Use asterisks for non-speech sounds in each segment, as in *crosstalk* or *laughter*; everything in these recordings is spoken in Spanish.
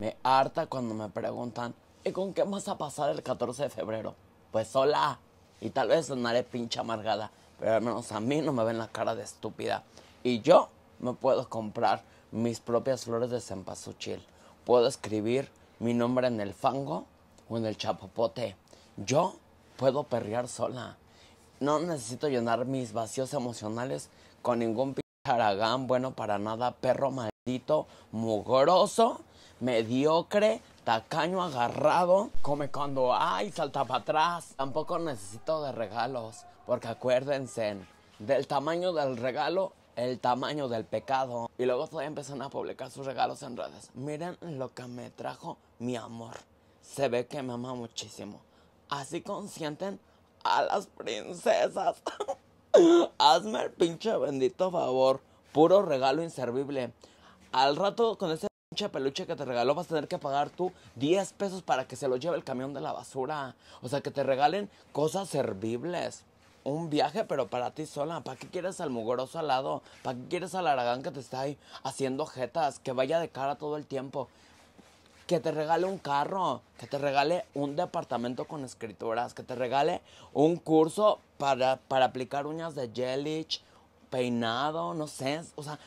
Me harta cuando me preguntan, ¿y con qué vas a pasar el 14 de febrero? Pues sola. Y tal vez sonaré pinche amargada, pero al menos a mí no me ven la cara de estúpida. Y yo me puedo comprar mis propias flores de cempasúchil. Puedo escribir mi nombre en el fango o en el chapopote. Yo puedo perrear sola. No necesito llenar mis vacíos emocionales con ningún pinche bueno para nada, perro maldito, mugroso mediocre, tacaño agarrado, come cuando hay, salta para atrás. Tampoco necesito de regalos, porque acuérdense, del tamaño del regalo, el tamaño del pecado. Y luego todavía empiezan a publicar sus regalos en redes. Miren lo que me trajo mi amor. Se ve que me ama muchísimo. Así consienten a las princesas. *laughs* Hazme el pinche bendito favor. Puro regalo inservible. Al rato con ese pinche peluche que te regaló vas a tener que pagar tú 10 pesos para que se lo lleve el camión de la basura. O sea, que te regalen cosas servibles. Un viaje, pero para ti sola. ¿Para qué quieres al mugoroso al lado? ¿Para qué quieres al aragán que te está haciendo jetas? Que vaya de cara todo el tiempo. Que te regale un carro. Que te regale un departamento con escrituras. Que te regale un curso para, para aplicar uñas de Jellich peinado, no sé, o sea,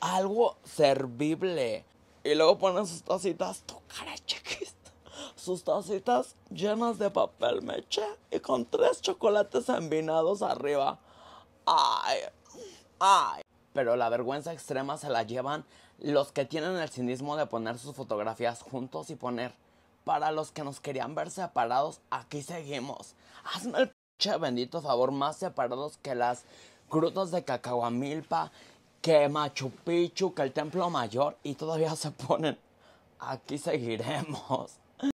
algo servible, y luego ponen sus tacitas, tu cara chiquita, sus tacitas llenas de papel meche y con tres chocolates envinados arriba. Ay, ay. Pero la vergüenza extrema se la llevan los que tienen el cinismo de poner sus fotografías juntos y poner. Para los que nos querían ver separados, aquí seguimos. Hazme el pinche bendito favor más separados que las grutas de cacahuamilpa que Machu Picchu, que el Templo Mayor y todavía se ponen, aquí seguiremos.